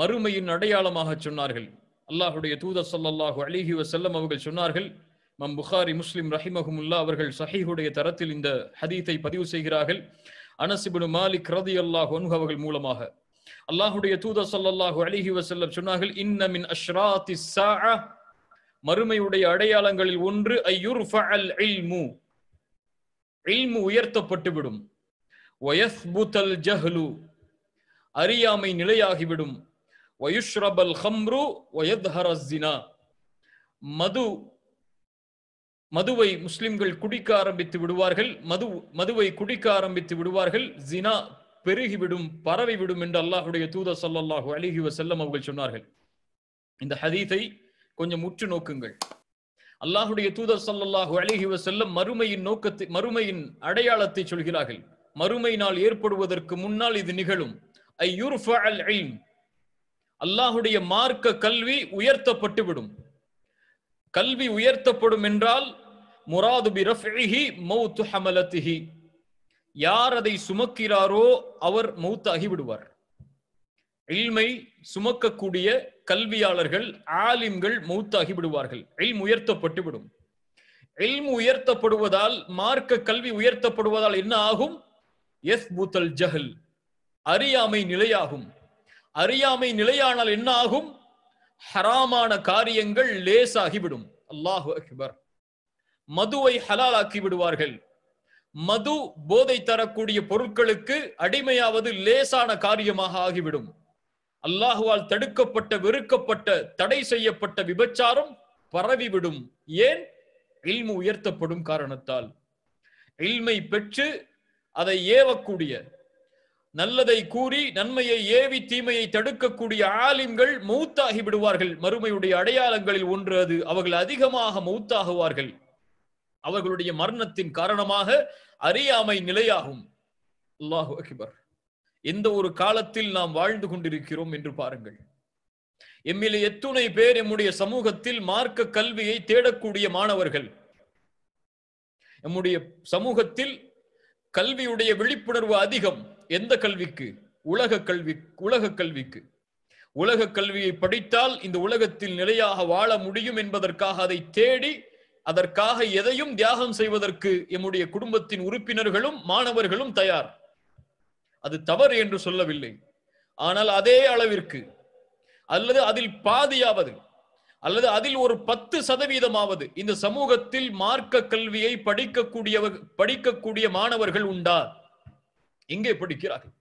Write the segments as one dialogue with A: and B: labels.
A: மறுமையின் அடையாளமாக சொன்னார்கள் அல்லாஹுடைய தூத சல்லாஹூ அலிஹி வசல்லம் அவர்கள் சொன்னார்கள் மம் புகாரி முஸ்லிம் ரஹிமஹமுல்லா அவர்கள் சஹீஹுடைய தரத்தில் இந்த ஹதீத்தை பதிவு செய்கிறார்கள் அனசிபுனு மாலிக் ரதி அல்லாஹ் அவர்கள் மூலமாக அல்லாஹுடைய தூத சல்லாஹூ அலிஹி வசல்லம் சொன்னார்கள் இன்னமின் அஷ்ராத்தி மறுமையுடைய அடையாளங்களில் ஒன்று ஐயுர் ஃபஅல் இல்மு இல்மு உயர்த்தப்பட்டுவிடும் வயஸ்புதல் ஜஹ்லு அறியாமை நிலையாகிவிடும் வயுஷ்ரபல் ஹம்ரு வயத்ஹரஸ்தினா மது மதுவை முஸ்லிம்கள் குடிக்க ஆரம்பித்து விடுவார்கள் மது மதுவை குடிக்க ஆரம்பித்து விடுவார்கள் ஜினா பெருகிவிடும் பரவிவிடும் என்று அல்லாஹுடைய தூத சல்லாஹூ அலிஹி வசல்லம் அவர்கள் சொன்னார்கள் இந்த ஹதீத்தை கொஞ்சம் உற்று நோக்குங்கள் அல்லாஹுடைய தூதர் சல்லாஹூ அலிஹி வசல்லம் மறுமையின் நோக்கத்தை மறுமையின் அடையாளத்தை சொல்கிறார்கள் மறுமை ஏற்படுவதற்கு முன்னால் இது நிகழும் ஐ யூர்ஃபல் அல்லாஹுடைய மார்க்க கல்வி உயர்த்தப்பட்டுவிடும் கல்வி உயர்த்தப்படும் என்றால் முராது பி மௌத்து ஹமலத்திஹி யார் அதை சுமக்கிறாரோ அவர் மௌத்தாகி விடுவார் இல்மை சுமக்கக்கூடிய கல்வியாளர்கள் ஆலிம்கள் மௌத்தாகி விடுவார்கள் இல்ம் உயர்த்தப்பட்டு விடும் இல்ம் உயர்த்தப்படுவதால் மார்க்க கல்வி உயர்த்தப்படுவதால் என்ன ஆகும் எஸ் பூத்தல் ஜஹல் அறியாமை நிலையாகும் அறியாமை நிலையானால் என்ன ஆகும் ஹராமான காரியங்கள் லேசாகிவிடும் அல்லாஹு அக்பர் மதுவை ஹலாலாக்கி விடுவார்கள் மது போதை தரக்கூடிய பொருட்களுக்கு அடிமையாவது லேசான காரியமாக ஆகிவிடும் அல்லாஹுவால் தடுக்கப்பட்ட வெறுக்கப்பட்ட தடை செய்யப்பட்ட விபச்சாரம் பரவிவிடும் ஏன் இல்மு உயர்த்தப்படும் காரணத்தால் இல்மை பெற்று அதை ஏவக்கூடிய நல்லதை கூறி நன்மையை ஏவி தீமையை தடுக்கக்கூடிய ஆலிம்கள் மௌத்தாகி விடுவார்கள் மறுமையுடைய அடையாளங்களில் ஒன்று அது அவர்கள் அதிகமாக மௌத்தாகுவார்கள் அவர்களுடைய மரணத்தின் காரணமாக அறியாமை நிலையாகும் எந்த ஒரு காலத்தில் நாம் வாழ்ந்து கொண்டிருக்கிறோம் என்று பாருங்கள் எம்மிலே எத்துணை பேர் எம்முடைய சமூகத்தில் மார்க்க கல்வியை தேடக்கூடிய மாணவர்கள் எம்முடைய சமூகத்தில் கல்வியுடைய விழிப்புணர்வு அதிகம் எந்த கல்விக்கு உலக கல்வி உலக கல்விக்கு உலக கல்வியை படித்தால் இந்த உலகத்தில் நிலையாக வாழ முடியும் என்பதற்காக அதை தேடி அதற்காக எதையும் தியாகம் செய்வதற்கு எம்முடைய குடும்பத்தின் உறுப்பினர்களும் மாணவர்களும் தயார் அது தவறு என்று சொல்லவில்லை ஆனால் அதே அளவிற்கு அல்லது அதில் பாதியாவது அல்லது அதில் ஒரு பத்து சதவீதமாவது இந்த சமூகத்தில் மார்க்க கல்வியை படிக்கக்கூடிய படிக்கக்கூடிய மாணவர்கள் உண்டா எங்கே படிக்கிறார்கள்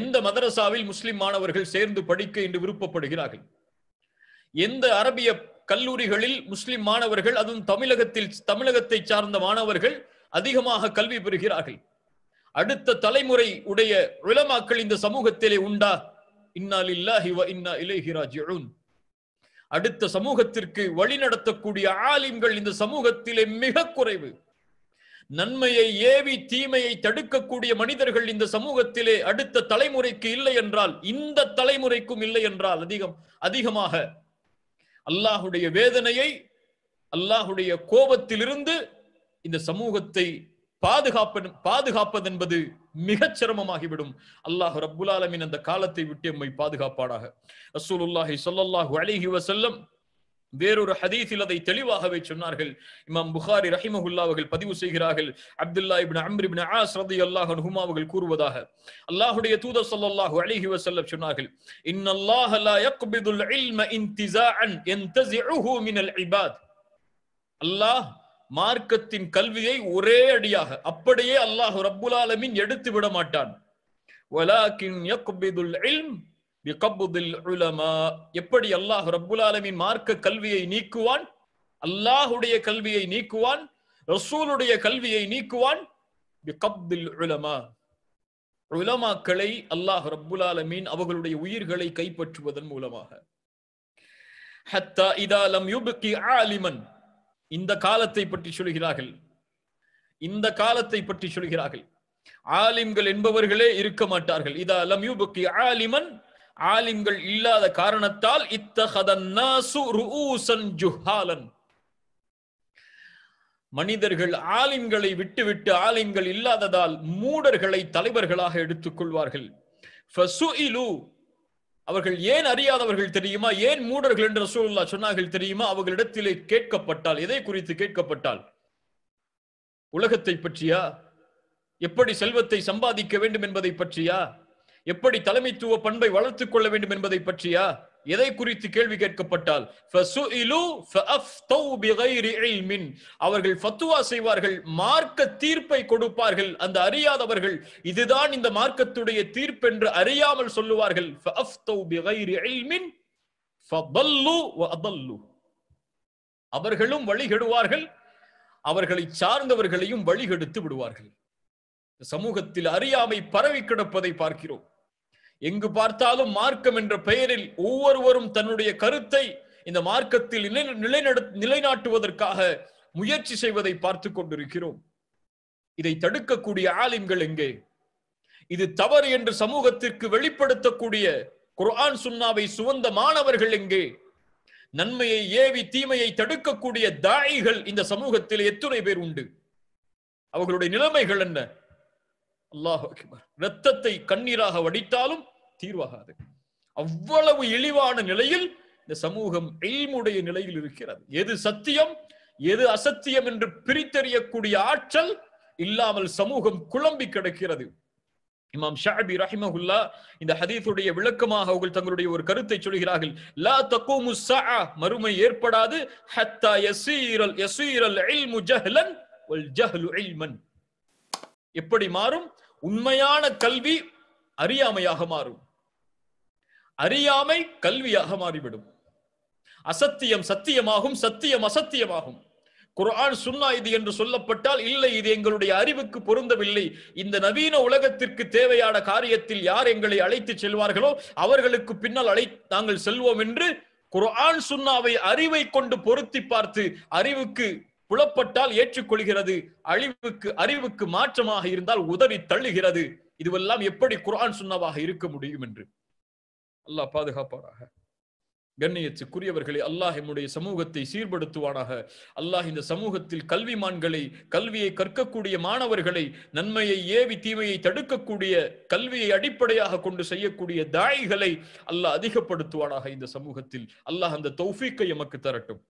A: எந்த மதரசாவில் முஸ்லிம் மாணவர்கள் சேர்ந்து படிக்க என்று விருப்பப்படுகிறார்கள் எந்த அரபிய கல்லூரிகளில் முஸ்லிம் மாணவர்கள் அதுவும் தமிழகத்தில் தமிழகத்தை சார்ந்த மாணவர்கள் அதிகமாக கல்வி பெறுகிறார்கள் அடுத்த தலைமுறை உடைய உலமாக்கள் இந்த சமூகத்திலே உண்டா இன்னாலில்லாஹி அடுத்த சமூகத்திற்கு வழி நடத்தக்கூடிய ஆலிம்கள் இந்த சமூகத்திலே மிக குறைவு நன்மையை ஏவி தீமையை தடுக்கக்கூடிய மனிதர்கள் இந்த சமூகத்திலே அடுத்த தலைமுறைக்கு இல்லை என்றால் இந்த தலைமுறைக்கும் இல்லை என்றால் அதிகம் அதிகமாக அல்லாஹுடைய வேதனையை அல்லாஹுடைய கோபத்திலிருந்து இந்த சமூகத்தை பாதுகாப்ப பாதுகாப்பது என்பது மிகச் சிரமமாகிவிடும் அல்லாஹ் ரபுல் ஆலமின் அந்த காலத்தை விட்டு எம்மை பாதுகாப்பாடாக ரசூலுல்லாஹி சொல்லல்லாஹு அலிஹி வசல்லம் வேறொரு ஹதீஸில் அதை தெளிவாகவே சொன்னார்கள் இமாம் புகாரி ரஹிமஹுல்லா அவர்கள் பதிவு செய்கிறார்கள் அப்துல்லா இபின் அம்ரிபின் ஆஸ் ரதி அல்லாஹ் அவர்கள் கூறுவதாக அல்லாஹுடைய தூத சொல்லல்லாஹு அலிஹி வசல்ல சொன்னார்கள் இன்னல்லாஹ் லா யக்பிதுல் இல்ம இன்திசாஅன் யன்தஸிஉஹு மினல் இபாத் அல்லாஹ் மார்க்கத்தின் கல்வியை ஒரே அடியாக அப்படியே அல்லாஹ் ரப்புல் எடுத்து விட மாட்டான் வலாக்கின் யக்பிதுல் இல்ம் எப்படி அல்லாஹ் ரப்புல் ஆலமின் மார்க்க கல்வியை நீக்குவான் அல்லாஹுடைய கல்வியை நீக்குவான் ரசூலுடைய கல்வியை நீக்குவான் உலமாக்களை அல்லாஹ் ரப்புல் அவர்களுடைய உயிர்களை கைப்பற்றுவதன் மூலமாக இந்த காலத்தை பற்றி சொல்கிறார்கள் இந்த காலத்தை பற்றி சொல்கிறார்கள் ஆலிம்கள் என்பவர்களே இருக்க மாட்டார்கள் இதா லம் ஆலிமன் ஆலிம்கள் இல்லாத காரணத்தால் ஜுஹாலன் மனிதர்கள் ஆலிம்களை விட்டுவிட்டு ஆலிம்கள் இல்லாததால் மூடர்களை தலைவர்களாக எடுத்துக் கொள்வார்கள் அவர்கள் ஏன் அறியாதவர்கள் தெரியுமா ஏன் மூடர்கள் என்று ரசூல்லா சொன்னார்கள் தெரியுமா அவர்களிடத்திலே கேட்கப்பட்டால் எதை குறித்து கேட்கப்பட்டால் உலகத்தை பற்றியா எப்படி செல்வத்தை சம்பாதிக்க வேண்டும் என்பதை பற்றியா எப்படி தலைமைத்துவ பண்பை வளர்த்துக் கொள்ள வேண்டும் என்பதை பற்றியா எதை குறித்து கேள்வி கேட்கப்பட்டால் அவர்கள் ஃபத்துவா செய்வார்கள் மார்க்க தீர்ப்பை கொடுப்பார்கள் அந்த அறியாதவர்கள் இதுதான் இந்த மார்க்கத்துடைய தீர்ப்பு என்று அறியாமல் சொல்லுவார்கள் அவர்களும் வழிகெடுவார்கள் அவர்களை சார்ந்தவர்களையும் வழிகெடுத்து விடுவார்கள் சமூகத்தில் அறியாமை பரவி கிடப்பதை பார்க்கிறோம் எங்கு பார்த்தாலும் மார்க்கம் என்ற பெயரில் ஒவ்வொருவரும் தன்னுடைய கருத்தை இந்த மார்க்கத்தில் நிலைநாட்டுவதற்காக முயற்சி செய்வதை பார்த்து கொண்டிருக்கிறோம் இதை தடுக்கக்கூடிய ஆலிம்கள் எங்கே இது தவறு என்று சமூகத்திற்கு வெளிப்படுத்தக்கூடிய குரான் சுன்னாவை சுவந்த மாணவர்கள் எங்கே நன்மையை ஏவி தீமையை தடுக்கக்கூடிய தாயிகள் இந்த சமூகத்தில் எத்தனை பேர் உண்டு அவர்களுடைய நிலைமைகள் என்ன அல்லாஹ் ரத்தத்தை கண்ணீராக வடித்தாலும் தீர்வாகாது அவ்வளவு இழிவான நிலையில் இந்த சமூகம் எல்முடைய நிலையில் இருக்கிறது எது சத்தியம் எது அசத்தியம் என்று பிரித்தறியக்கூடிய ஆற்றல் இல்லாமல் சமூகம் குழம்பி கிடக்கிறது இமாம் ஷாபி ரஹிமஹுல்லா இந்த ஹதீஸுடைய விளக்கமாக அவர்கள் தங்களுடைய ஒரு கருத்தை சொல்கிறார்கள் லா மறுமை ஏற்படாது ஹத்தா யஸீரல் யஸீரல் இல்மு ஜஹ்லன் வல் ஜஹ்லு இல்மன் எப்படி மாறும் உண்மையான கல்வி அறியாமையாக மாறும் அறியாமை கல்வியாக மாறிவிடும் அசத்தியம் சத்தியமாகும் சத்தியம் அசத்தியமாகும் குரான் சுன்னா இது என்று சொல்லப்பட்டால் இல்லை இது எங்களுடைய அறிவுக்கு பொருந்தவில்லை இந்த நவீன உலகத்திற்கு தேவையான காரியத்தில் யார் எங்களை அழைத்து செல்வார்களோ அவர்களுக்கு பின்னால் அழை நாங்கள் செல்வோம் என்று குரான் சுன்னாவை அறிவை கொண்டு பொருத்தி பார்த்து அறிவுக்கு புலப்பட்டால் ஏற்றுக்கொள்கிறது அழிவுக்கு அறிவுக்கு மாற்றமாக இருந்தால் உதவி தள்ளுகிறது இதுவெல்லாம் எப்படி குரான் சுன்னாவாக இருக்க முடியும் என்று அல்லாஹ் பாதுகாப்பானாக கண்ணியத்துக்குரியவர்களை அல்லாஹ் என்னுடைய சமூகத்தை சீர்படுத்துவானாக அல்லாஹ் இந்த சமூகத்தில் கல்வி மான்களை கல்வியை கற்கக்கூடிய மாணவர்களை நன்மையை ஏவி தீமையை தடுக்கக்கூடிய கல்வியை அடிப்படையாக கொண்டு செய்யக்கூடிய தாய்களை அல்லாஹ் அதிகப்படுத்துவானாக இந்த சமூகத்தில் அல்லாஹ் அந்த தௌஃபீக்கை எமக்கு தரட்டும்